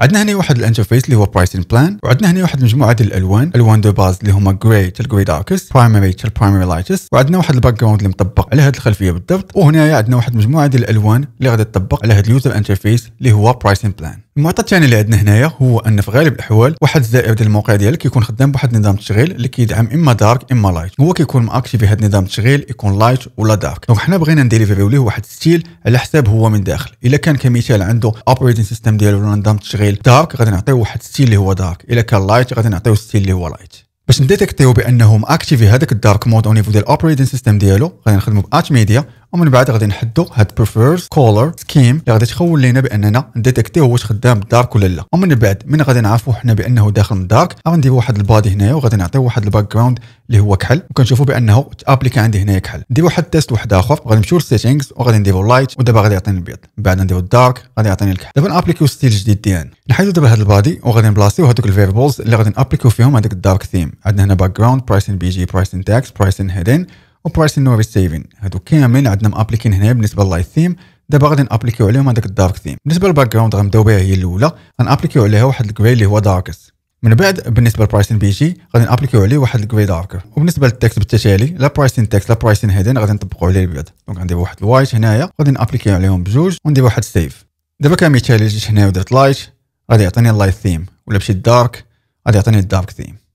عندنا هنا واحد الانترفيس اللي هو برايسنج بلان وعندنا هنا واحد المجموعه ديال الالوان الوان دو باز اللي هما جراي تل جراي داركس برايمري تل برايمري لايتس وعندنا واحد الباك جراوند اللي مطبق على هذه الخلفيه بالضبط وهنايا عندنا واحد المجموعه ديال الالوان اللي غادي تطبق على هذا اليوزر انترفيس اللي هو برايسنج بلان المعطى الثاني اللي عندنا هنايا هو ان في غالب الاحوال واحد الزائر ديال الموقع ديالك كيكون خدام بواحد نظام التشغيل اللي كيدعم اما دارك اما لايت هو كيكون ماكتيفي هذا نظام التشغيل يكون لايت ولا دارك دونك حنا بغينا نديليفريو ليه واحد ستيل على حساب هو من داخل الا كان كمثال عنده اوبريتنج سيستم ديالو ولا نظام التشغيل دارك غادي نعطيو واحد ستيل اللي هو دارك الا كان لايت غادي نعطيو ستيل اللي هو لايت باش نديتكتيو بانه ماكتيفي هذاك الدارك مود او نيفو ديال الاوبريتنج سيستم ديالو غادي نخدمو بات ميديا ومن بعد غادي نحدو هاد بريفيرز كولر سكيم اللي غادي تخول لينا باننا نديتكتيو واش خدام دارك ولا لا ومن بعد من غادي نعرفو حنا بانه داخل الدارك غندير واحد البادي هنايا وغادي نعطيو واحد الباك جراوند اللي هو كحل وكنشوفو بانه تابليكا عندي هنايا كحل ندير واحد تيست واحد اخر غادي نمشيو للسيتينغز وغادي نديرو لايت ودابا غادي يعطيني البيض من بعد نديرو الدارك غادي يعطيني الكحل دابا نابليكيو ستيل جديد ديالنا نحيدو دابا هاد البادي وغادي نبلاصيو هادوك الفيربولز اللي غادي نابليكيو فيهم هذاك الدارك ثيم عندنا هنا باك جراوند برايسين بي جي برايسين تاكس برايسين هيدن وبرايس انه ريسيفين هادو كاملين عندنا مابليكين هنا بالنسبه لللايت ثيم دابا غادي نابليكيو عليهم هذاك الدارك ثيم بالنسبه للباك جراوند غنبداو بها هي الاولى غنابليكيو عليها واحد الكري اللي هو داركس من بعد بالنسبه للبرايسين بي جي غادي نابليكيو عليه واحد الكري داركر وبالنسبه للتكست بالتتالي لا برايسين تكست لا برايسين هيدن غادي نطبقوا عليه بعد دونك غندير واحد الوايت هنايا غادي نابليكيو عليهم بجوج وندير واحد سيف دابا كمثال جيت هنا ودرت لايت غادي يعطيني اللايت ثيم ولا مشيت دارك غادي يعطيني الدارك ثيم